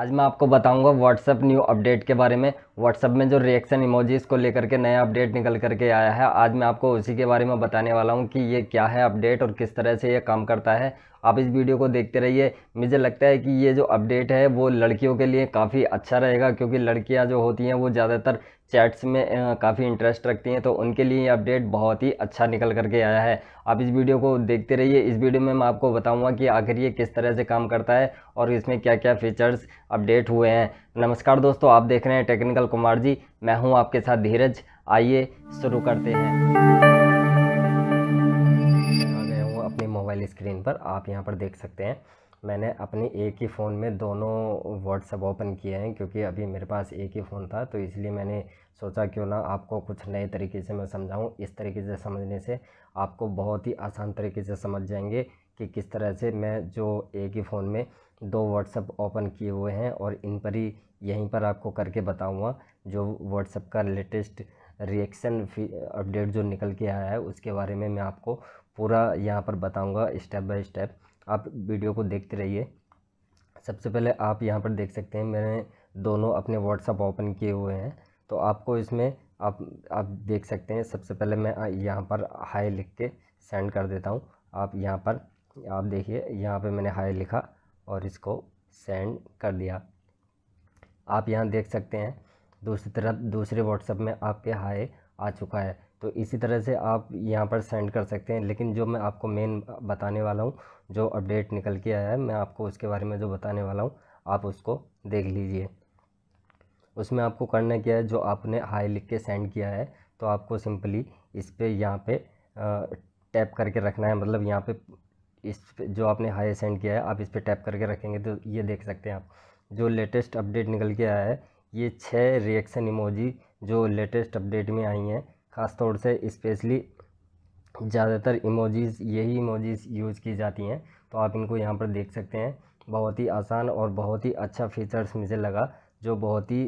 आज मैं आपको बताऊंगा व्हाट्सअप न्यू अपडेट के बारे में व्हाट्सअप में जो रिएक्शन इमोजीज़ को लेकर के नया अपडेट निकल करके आया है आज मैं आपको उसी के बारे में बताने वाला हूं कि ये क्या है अपडेट और किस तरह से ये काम करता है आप इस वीडियो को देखते रहिए मुझे लगता है कि ये जो अपडेट है वो लड़कियों के लिए काफ़ी अच्छा रहेगा क्योंकि लड़कियाँ जो होती हैं वो ज़्यादातर चैट्स में काफ़ी इंटरेस्ट रखती हैं तो उनके लिए ये अपडेट बहुत ही अच्छा निकल करके आया है आप इस वीडियो को देखते रहिए इस वीडियो में मैं आपको बताऊंगा कि आखिर ये किस तरह से काम करता है और इसमें क्या क्या फीचर्स अपडेट हुए हैं नमस्कार दोस्तों आप देख रहे हैं टेक्निकल कुमार जी मैं हूँ आपके साथ धीरज आइए शुरू करते हैं स्क्रीन पर आप यहाँ पर देख सकते हैं मैंने अपने एक ही फ़ोन में दोनों व्हाट्सअप ओपन किए हैं क्योंकि अभी मेरे पास एक ही फ़ोन था तो इसलिए मैंने सोचा क्यों ना आपको कुछ नए तरीके से मैं समझाऊं इस तरीके से समझने से आपको बहुत ही आसान तरीके से समझ जाएंगे कि किस तरह से मैं जो एक ही फ़ोन में दो व्हाट्सअप ओपन किए हुए हैं और इन पर ही यहीं पर आपको करके बताऊँगा जो व्हाट्सअप का लेटेस्ट रिएक्शन अपडेट जो निकल के आया है उसके बारे में मैं आपको पूरा यहाँ पर बताऊँगा स्टेप बाय स्टेप आप वीडियो को देखते रहिए सबसे पहले आप यहाँ पर देख सकते हैं मैंने दोनों अपने व्हाट्सअप ओपन किए हुए हैं तो आपको इसमें आप आप देख सकते हैं सबसे पहले मैं यहाँ पर हाई लिख के सेंड कर देता हूँ आप यहाँ पर आप देखिए यहाँ पे मैंने हाई लिखा और इसको सेंड कर दिया आप यहाँ देख सकते हैं दूसरी तरफ दूसरे व्हाट्सअप में आपके हाय हाई आ चुका है तो इसी तरह से आप यहाँ पर सेंड कर सकते हैं लेकिन जो मैं आपको मेन बताने वाला हूँ जो अपडेट निकल के आया है मैं आपको उसके बारे में जो बताने वाला हूँ आप उसको देख लीजिए उसमें आपको करना क्या है जो आपने हाई लिख के सेंड किया है तो आपको सिंपली इस पर यहाँ पे टैप करके रखना है मतलब यहाँ पे इस पे जो आपने हाई सेंड किया है आप इस पर टैप करके रखेंगे तो ये देख सकते हैं आप जो लेटेस्ट अपडेट निकल के आया है ये छः रिएक्शन इमोजी जो लेटेस्ट अपडेट में आई हैं ख़ास तौर से स्पेशली ज़्यादातर इमोजीज़ यही इमोजीज़ यूज़ की जाती हैं तो आप इनको यहाँ पर देख सकते हैं बहुत ही आसान और बहुत ही अच्छा फीचर्स मुझे लगा जो बहुत ही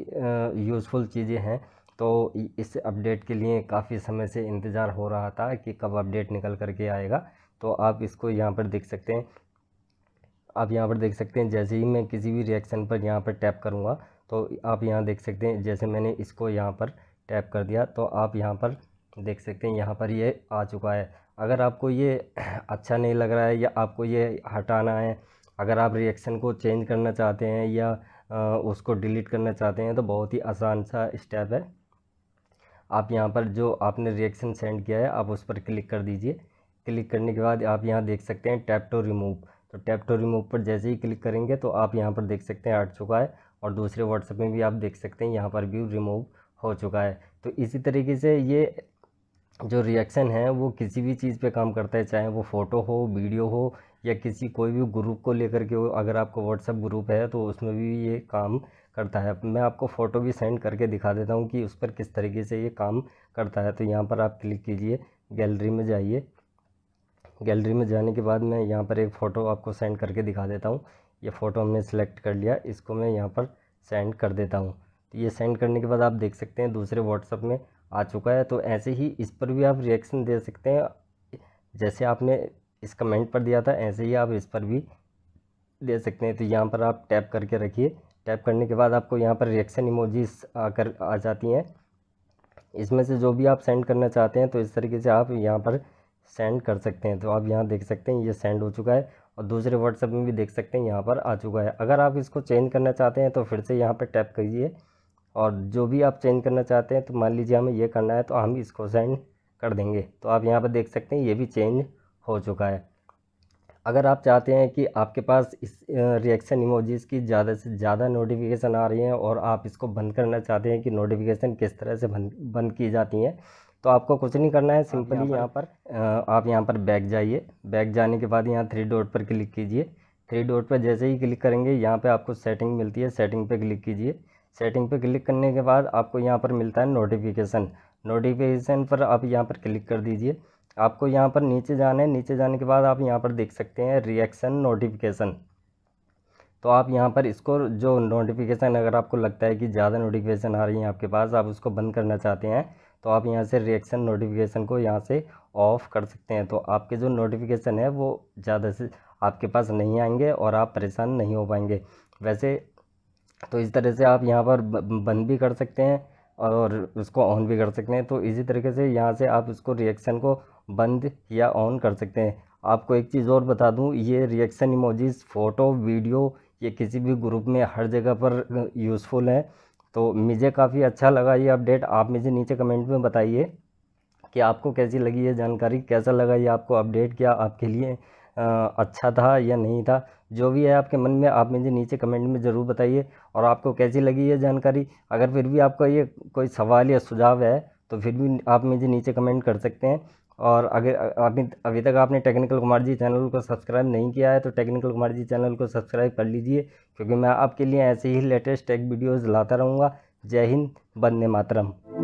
यूज़फुल चीज़ें हैं तो इस अपडेट के लिए काफ़ी समय से इंतज़ार हो रहा था कि कब अपडेट निकल करके आएगा तो आप इसको यहाँ पर देख सकते हैं आप यहाँ पर देख सकते हैं जैसे ही मैं किसी भी रिएक्शन पर यहाँ पर टैप करूँगा तो आप यहाँ देख सकते हैं जैसे मैंने इसको यहाँ पर टैप कर दिया तो आप यहाँ पर देख सकते हैं यहाँ पर ये आ चुका है अगर आपको ये अच्छा नहीं लग रहा है या आपको ये हटाना है अगर आप रिएक्शन को चेंज करना चाहते हैं या उसको डिलीट करना चाहते हैं तो बहुत ही आसान सा स्टेप है आप यहाँ पर जो आपने रिएक्शन सेंड किया है आप उस पर क्लिक कर दीजिए क्लिक करने के बाद आप यहाँ देख सकते हैं टैप टू रिमूव तो टैप टू रिमूव पर जैसे ही क्लिक करेंगे तो आप यहाँ पर देख सकते हैं हट चुका है और दूसरे व्हाट्सएप में भी आप देख सकते हैं यहाँ पर व्यू रिमूव हो चुका है तो इसी तरीके से ये जो रिएक्शन है वो किसी भी चीज़ पे काम करता है चाहे वो फ़ोटो हो वीडियो हो या किसी कोई भी ग्रुप को लेकर के हो अगर आपको व्हाट्सअप ग्रुप है तो उसमें भी ये काम करता है मैं आपको फ़ोटो भी सेंड करके दिखा देता हूँ कि उस पर किस तरीके से ये काम करता है तो यहाँ पर आप क्लिक कीजिए गैलरी में जाइए गैलरी में जाने के बाद मैं यहाँ पर एक फ़ोटो आपको सेंड करके दिखा देता हूँ ये फ़ोटो हमने सेलेक्ट कर लिया इसको मैं यहाँ पर सेंड कर देता हूँ तो ये सेंड करने के बाद आप देख सकते हैं दूसरे व्हाट्सअप में आ चुका है तो ऐसे ही इस पर भी आप रिएक्शन दे सकते हैं जैसे आपने इस कमेंट पर दिया था ऐसे ही आप इस पर भी दे सकते हैं तो यहाँ पर आप टैप करके रखिए टैप करने के बाद आपको यहाँ पर रिएक्शन इमोजीज आकर आ जाती हैं इसमें से जो भी आप सेंड करना चाहते हैं तो इस तरीके से आप यहाँ पर सेंड कर सकते हैं तो आप यहाँ देख सकते हैं ये सेंड हो चुका है और दूसरे व्हाट्सएप में भी देख सकते हैं यहाँ पर आ चुका है अगर आप इसको चेंज करना चाहते हैं तो फिर से यहाँ पर टैप करिए और जो भी आप चेंज करना चाहते हैं तो मान लीजिए हमें ये करना है तो हम इसको सेंड कर देंगे तो आप यहाँ पर देख सकते हैं ये भी चेंज हो चुका है अगर आप चाहते हैं कि आपके पास इस रिएक्शन इमोजीज़ की ज़्यादा से ज़्यादा नोटिफिकेशन आ रही हैं और आप इसको बंद करना चाहते हैं कि नोटिफिकेशन किस तरह से बंद बंद की जाती हैं तो आपको कुछ नहीं करना है सिंपली यहाँ पर आप यहाँ पर बैग जाइए बैग जाने के बाद यहाँ थ्री डॉट पर क्लिक कीजिए थ्री डॉट पर जैसे ही क्लिक करेंगे यहाँ पर आपको सेटिंग मिलती है सेटिंग पर क्लिक कीजिए सेटिंग पर क्लिक करने के बाद आपको यहाँ पर मिलता है नोटिफिकेशन नोटिफिकेशन पर आप यहाँ पर क्लिक कर दीजिए आपको यहाँ पर नीचे जाना है नीचे जाने के बाद आप यहाँ पर देख सकते हैं रिएक्शन नोटिफिकेशन तो आप यहाँ पर इसको जो नोटिफिकेशन अगर आपको लगता है कि ज़्यादा नोटिफिकेशन आ रही है आपके पास आप उसको बंद करना चाहते हैं तो आप यहाँ से रिएक्शन नोटिफिकेशन को यहाँ से ऑफ़ कर सकते हैं तो आपके जो नोटिफिकेशन है वो ज़्यादा से आपके पास नहीं आएंगे और आप परेशान नहीं हो पाएंगे वैसे तो इस तरह से आप यहाँ पर बंद भी कर सकते हैं और उसको ऑन भी कर सकते हैं तो इसी तरीके से यहाँ से आप उसको रिएक्शन को बंद या ऑन कर सकते हैं आपको एक चीज़ और बता दूँ ये रिएक्शन इमोजीज़ फ़ोटो वीडियो ये किसी भी ग्रुप में हर जगह पर यूज़फुल है तो मुझे काफ़ी अच्छा लगा ये अपडेट आप मुझे नीचे कमेंट में बताइए कि आपको कैसी लगी ये जानकारी कैसा लगा ये आपको अपडेट क्या आपके लिए आ, अच्छा था या नहीं था जो भी है आपके मन में आप मुझे नीचे कमेंट में ज़रूर बताइए और आपको कैसी लगी ये जानकारी अगर फिर भी आपका ये कोई सवाल या सुझाव है तो फिर भी आप मुझे नीचे कमेंट कर सकते हैं और अगर अभी अभी तक आपने टेक्निकल कुमार जी चैनल को सब्सक्राइब नहीं किया है तो टेक्निकल कुमार जी चैनल को सब्सक्राइब कर लीजिए क्योंकि मैं आपके लिए ऐसे ही लेटेस्ट टेक वीडियोज़ लाता रहूँगा जय हिंद बंदे मातरम